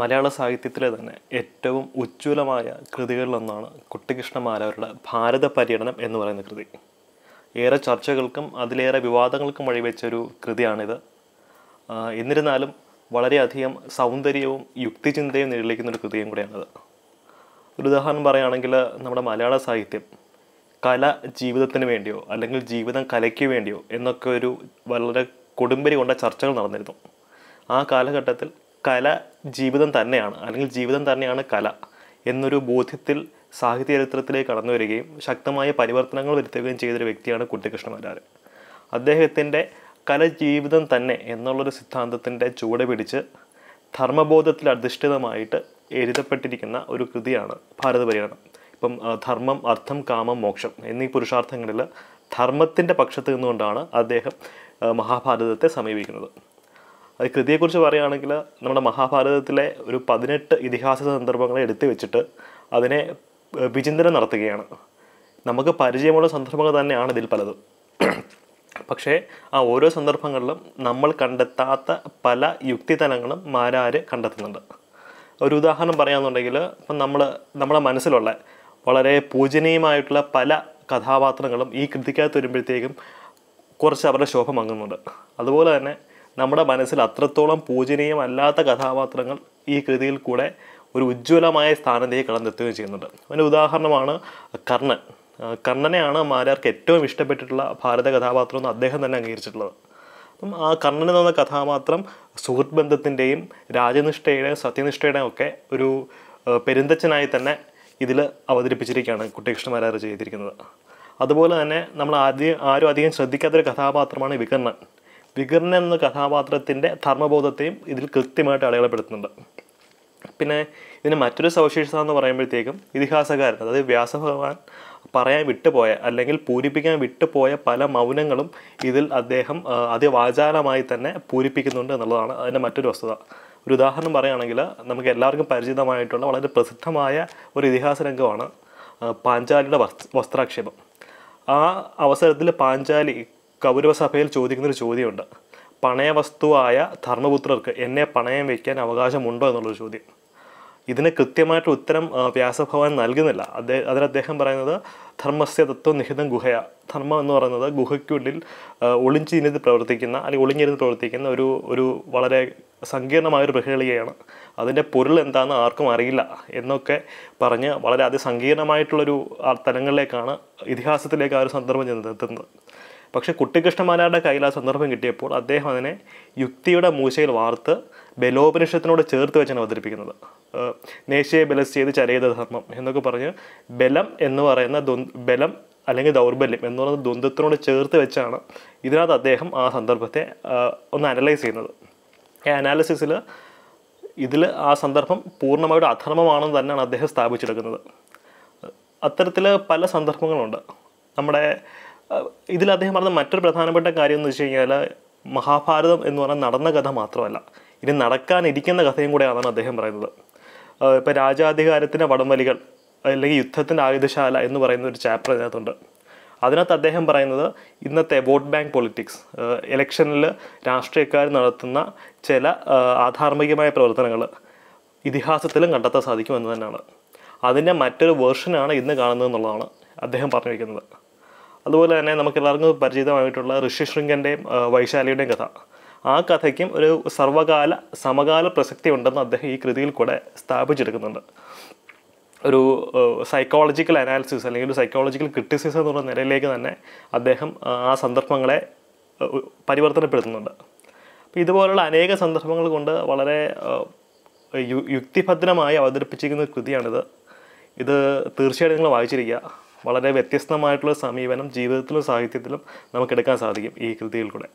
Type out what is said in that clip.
മലയാള സാഹിത്യത്തിലെ തന്നെ ഏറ്റവും ഉജ്ജ്വലമായ കൃതികളിലൊന്നാണ് കുട്ടിക്കൃഷ്ണമാലവരുടെ ഭാരത പര്യടനം എന്ന് പറയുന്ന കൃതി ഏറെ ചർച്ചകൾക്കും അതിലേറെ വിവാദങ്ങൾക്കും വഴിവെച്ചൊരു കൃതിയാണിത് എന്നിരുന്നാലും വളരെയധികം സൗന്ദര്യവും യുക്തിചിന്തയും നിഴലിക്കുന്ന ഒരു കൃതിയും കൂടെയാണിത് ഒരു ഉദാഹരണം പറയുകയാണെങ്കിൽ നമ്മുടെ മലയാള സാഹിത്യം കല ജീവിതത്തിന് വേണ്ടിയോ അല്ലെങ്കിൽ ജീവിതം കലയ്ക്ക് വേണ്ടിയോ എന്നൊക്കെ ഒരു വളരെ കൊടുമ്പരി കൊണ്ട ചർച്ചകൾ നടന്നിരുന്നു ആ കാലഘട്ടത്തിൽ കല ജീവിതം തന്നെയാണ് അല്ലെങ്കിൽ ജീവിതം തന്നെയാണ് കല എന്നൊരു ബോധ്യത്തിൽ സാഹിത്യ ചരിത്രത്തിലേക്ക് കടന്നു വരികയും ശക്തമായ പരിവർത്തനങ്ങൾ വരുത്തുകയും ചെയ്തൊരു വ്യക്തിയാണ് കുട്ടിക്കൃഷ്ണമരാരൻ അദ്ദേഹത്തിൻ്റെ കല ജീവിതം തന്നെ എന്നുള്ളൊരു സിദ്ധാന്തത്തിൻ്റെ ചുവട് പിടിച്ച് ധർമ്മബോധത്തിൽ അധിഷ്ഠിതമായിട്ട് എഴുതപ്പെട്ടിരിക്കുന്ന ഒരു കൃതിയാണ് ഭാരതപര്യടനം ഇപ്പം ധർമ്മം അർത്ഥം കാമം മോക്ഷം എന്നീ പുരുഷാർത്ഥങ്ങളിൽ ധർമ്മത്തിൻ്റെ പക്ഷത്ത് നിന്നുകൊണ്ടാണ് അദ്ദേഹം മഹാഭാരതത്തെ സമീപിക്കുന്നത് അത് കൃതിയെക്കുറിച്ച് പറയുകയാണെങ്കിൽ നമ്മുടെ മഹാഭാരതത്തിലെ ഒരു പതിനെട്ട് ഇതിഹാസ സന്ദർഭങ്ങളെ എടുത്തു വെച്ചിട്ട് അതിനെ വിചിന്തനം നടത്തുകയാണ് നമുക്ക് പരിചയമുള്ള സന്ദർഭങ്ങൾ തന്നെയാണ് ഇതിൽ പലതും പക്ഷേ ആ ഓരോ സന്ദർഭങ്ങളിലും നമ്മൾ കണ്ടെത്താത്ത പല യുക്തിതലങ്ങളും മാരാര് കണ്ടെത്തുന്നുണ്ട് ഒരു ഉദാഹരണം പറയുകയാണെന്നുണ്ടെങ്കിൽ ഇപ്പം നമ്മൾ നമ്മുടെ മനസ്സിലുള്ള വളരെ പൂജനീയമായിട്ടുള്ള പല കഥാപാത്രങ്ങളും ഈ കൃതിക്കകത്ത് വരുമ്പോഴത്തേക്കും കുറച്ച് അവരുടെ ശോഭ മങ്ങുന്നുണ്ട് അതുപോലെ തന്നെ നമ്മുടെ മനസ്സിൽ അത്രത്തോളം പൂജനീയമല്ലാത്ത കഥാപാത്രങ്ങൾ ഈ കൃതിയിൽ കൂടെ ഒരു ഉജ്ജ്വലമായ സ്ഥാനത്തേക്ക് കടന്നെത്തുകയും ചെയ്യുന്നുണ്ട് അതിന് ഉദാഹരണമാണ് കർണൻ കർണനെയാണ് മാരാർക്ക് ഏറ്റവും ഇഷ്ടപ്പെട്ടിട്ടുള്ള ഭാരത കഥാപാത്രം എന്ന് അദ്ദേഹം തന്നെ അംഗീകരിച്ചിട്ടുള്ളത് അപ്പം ആ കർണൻ എന്ന കഥാപാത്രം സുഹൃത്ത് ബന്ധത്തിൻ്റെയും രാജനിഷ്ഠയുടെയും സത്യനിഷ്ഠയുടെയും ഒക്കെ ഒരു പെരുന്തച്ഛനായി തന്നെ ഇതിൽ അവതരിപ്പിച്ചിരിക്കുകയാണ് കുട്ടികൃഷ്ണമാരാർ ചെയ്തിരിക്കുന്നത് അതുപോലെ തന്നെ നമ്മൾ ആദ്യം ആരും അധികം ശ്രദ്ധിക്കാത്തൊരു കഥാപാത്രമാണ് വികർണൻ വികർണൻ എന്ന കഥാപാത്രത്തിൻ്റെ ധർമ്മബോധത്തെയും ഇതിൽ കൃത്യമായിട്ട് അടയാളപ്പെടുത്തുന്നുണ്ട് പിന്നെ ഇതിന് മറ്റൊരു സവിശേഷത എന്ന് പറയുമ്പോഴത്തേക്കും ഇതിഹാസകാരൻ അതായത് വ്യാസഭഗവാൻ പറയാൻ വിട്ടുപോയ അല്ലെങ്കിൽ പൂരിപ്പിക്കാൻ വിട്ടുപോയ പല മൗനങ്ങളും ഇതിൽ അദ്ദേഹം അതിവാചാലമായി തന്നെ പൂരിപ്പിക്കുന്നുണ്ട് എന്നുള്ളതാണ് അതിൻ്റെ മറ്റൊരു വസ്തുത ഒരു ഉദാഹരണം പറയുകയാണെങ്കിൽ നമുക്ക് എല്ലാവർക്കും പരിചിതമായിട്ടുള്ള വളരെ പ്രസിദ്ധമായ ഒരു ഇതിഹാസ രംഗമാണ് പാഞ്ചാലിയുടെ വസ്ത്രാക്ഷേപം ആ അവസരത്തിൽ പാഞ്ചാലി കൗരവസഭയിൽ ചോദിക്കുന്നൊരു ചോദ്യമുണ്ട് പണയവസ്തുവായ ധർമ്മപുത്രർക്ക് എന്നെ പണയം വയ്ക്കാൻ അവകാശമുണ്ടോ എന്നുള്ളൊരു ചോദ്യം ഇതിന് കൃത്യമായിട്ട് ഉത്തരം വ്യാസഭവൻ നൽകുന്നില്ല അദ്ദേഹം അതിൽ അദ്ദേഹം പറയുന്നത് ധർമ്മസ്യ തത്വം നിഹിതം ഗുഹയ ധർമ്മം എന്ന് പറയുന്നത് ഗുഹയ്ക്കുള്ളിൽ ഒളിഞ്ചിരുന്ന് പ്രവർത്തിക്കുന്ന അല്ലെങ്കിൽ ഒളിഞ്ഞിരുന്ന് പ്രവർത്തിക്കുന്ന ഒരു ഒരു വളരെ സങ്കീർണമായൊരു പ്രഹേളികയാണ് അതിൻ്റെ പൊരുൾ എന്താണെന്ന് ആർക്കും അറിയില്ല എന്നൊക്കെ പറഞ്ഞ് വളരെ അതിസങ്കീർണമായിട്ടുള്ളൊരു തലങ്ങളിലേക്കാണ് ഇതിഹാസത്തിലേക്ക് ആ ഒരു സന്ദർഭം ചെന്നെത്തുന്നത് പക്ഷേ കുട്ടികൃഷ്ണമാനാരുടെ കയ്യിൽ ആ സന്ദർഭം കിട്ടിയപ്പോൾ അദ്ദേഹം അതിനെ യുക്തിയുടെ മൂശയിൽ വാർത്ത് ബലോപനിഷത്തിനോട് ചേർത്ത് വെച്ചാണ് അവതരിപ്പിക്കുന്നത് നേശയെ ബലസ് ചെയ്ത് ചരയത ധർമ്മം എന്നൊക്കെ പറഞ്ഞ് ബലം എന്ന് പറയുന്ന ബലം അല്ലെങ്കിൽ ദൗർബല്യം എന്ന് പറയുന്ന ദ്വന്ദ്വത്തിനോട് ചേർത്ത് വെച്ചാണ് ഇതിനകത്ത് അദ്ദേഹം ആ സന്ദർഭത്തെ ഒന്ന് അനലൈസ് ചെയ്യുന്നത് ഈ അനാലിസിസിൽ ഇതിൽ ആ സന്ദർഭം പൂർണ്ണമായിട്ട് അധർമ്മമാണെന്ന് തന്നെയാണ് അദ്ദേഹം സ്ഥാപിച്ചെടുക്കുന്നത് അത്തരത്തിൽ പല സന്ദർഭങ്ങളുണ്ട് നമ്മുടെ ഇതിൽ അദ്ദേഹം പറഞ്ഞ മറ്റൊരു പ്രധാനപ്പെട്ട കാര്യം എന്ന് വെച്ച് കഴിഞ്ഞാൽ മഹാഭാരതം എന്ന് പറഞ്ഞാൽ നടന്ന കഥ മാത്രമല്ല ഇനി നടക്കാനിരിക്കുന്ന കഥയും കൂടെയാണെന്നാണ് അദ്ദേഹം പറയുന്നത് ഇപ്പോൾ രാജാധികാരത്തിൻ്റെ വടംവലികൾ അല്ലെങ്കിൽ യുദ്ധത്തിൻ്റെ ആയുധശാല എന്ന് പറയുന്ന ഒരു ചാപ്റ്റർ അതിനകത്തുണ്ട് അതിനകത്ത് അദ്ദേഹം പറയുന്നത് ഇന്നത്തെ വോട്ട് ബാങ്ക് പൊളിറ്റിക്സ് ഇലക്ഷനിൽ രാഷ്ട്രീയക്കാർ നടത്തുന്ന ചില ആധാർമികമായ പ്രവർത്തനങ്ങൾ ഇതിഹാസത്തിലും കണ്ടെത്താൻ സാധിക്കും എന്ന് തന്നെയാണ് അതിൻ്റെ മറ്റൊരു വേർഷനാണ് ഇന്ന് കാണുന്നത് എന്നുള്ളതാണ് അദ്ദേഹം പറഞ്ഞിരിക്കുന്നത് അതുപോലെ തന്നെ നമുക്ക് എല്ലാവർക്കും പരിചിതമായിട്ടുള്ള ഋഷി ശൃംഗൻ്റെയും വൈശാലിയുടെയും കഥ ആ കഥയ്ക്കും ഒരു സർവകാല സമകാല പ്രസക്തി ഉണ്ടെന്ന് അദ്ദേഹം ഈ കൃതിയിൽ കൂടെ സ്ഥാപിച്ചെടുക്കുന്നുണ്ട് ഒരു സൈക്കോളജിക്കൽ അനാലിസിസ് അല്ലെങ്കിൽ ഒരു സൈക്കോളജിക്കൽ ക്രിറ്റിസിസം എന്നുള്ള നിലയിലേക്ക് തന്നെ അദ്ദേഹം ആ സന്ദർഭങ്ങളെ പരിവർത്തനപ്പെടുത്തുന്നുണ്ട് അപ്പോൾ ഇതുപോലുള്ള അനേക സന്ദർഭങ്ങൾ കൊണ്ട് വളരെ യുക്തിഭദ്രമായി അവതരിപ്പിച്ചിരിക്കുന്ന കൃതിയാണിത് ഇത് തീർച്ചയായിട്ടും നിങ്ങൾ വായിച്ചിരിക്കുക വളരെ വ്യത്യസ്തമായിട്ടുള്ള സമീപനം ജീവിതത്തിലും സാഹിത്യത്തിലും നമുക്കെടുക്കാൻ സാധിക്കും ഈ കൃതിയിൽ കൂടെ